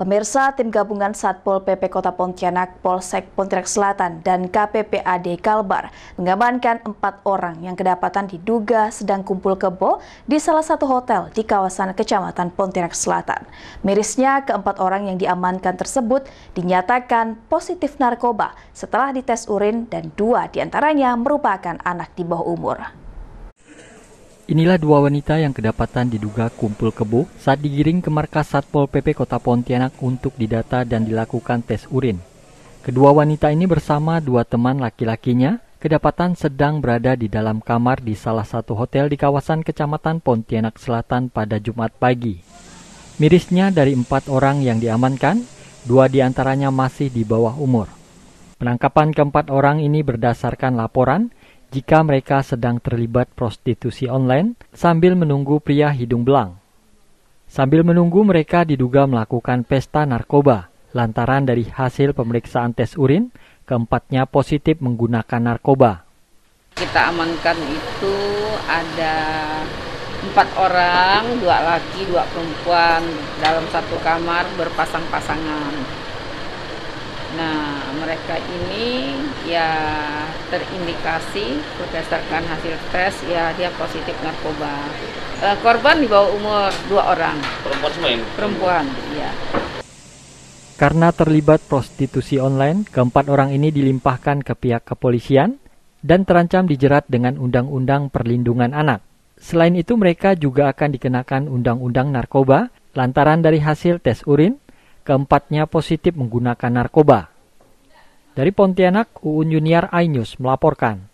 Pemirsa, tim gabungan Satpol PP Kota Pontianak, Polsek Pontianak Selatan, dan KPPAD Kalbar mengamankan empat orang yang kedapatan diduga sedang kumpul kebo di salah satu hotel di kawasan Kecamatan Pontianak Selatan. Mirisnya, keempat orang yang diamankan tersebut dinyatakan positif narkoba setelah dites urin dan dua diantaranya merupakan anak di bawah umur. Inilah dua wanita yang kedapatan diduga kumpul kebo saat digiring ke markas Satpol PP Kota Pontianak untuk didata dan dilakukan tes urin. Kedua wanita ini bersama dua teman laki-lakinya kedapatan sedang berada di dalam kamar di salah satu hotel di kawasan Kecamatan Pontianak Selatan pada Jumat pagi. Mirisnya dari empat orang yang diamankan, dua diantaranya masih di bawah umur. Penangkapan keempat orang ini berdasarkan laporan jika mereka sedang terlibat prostitusi online sambil menunggu pria hidung belang. Sambil menunggu mereka diduga melakukan pesta narkoba lantaran dari hasil pemeriksaan tes urin keempatnya positif menggunakan narkoba. Kita amankan itu ada empat orang, dua laki, dua perempuan dalam satu kamar berpasang-pasangan. Nah, mereka ini ya terindikasi berdasarkan hasil tes ya dia positif narkoba. Uh, korban di bawah umur dua orang. Perempuan semua ini? Perempuan, ya. Karena terlibat prostitusi online, keempat orang ini dilimpahkan ke pihak kepolisian dan terancam dijerat dengan Undang-Undang Perlindungan Anak. Selain itu, mereka juga akan dikenakan Undang-Undang Narkoba lantaran dari hasil tes urin keempatnya positif menggunakan narkoba. Dari Pontianak, Uun Yuniar Ainyus melaporkan.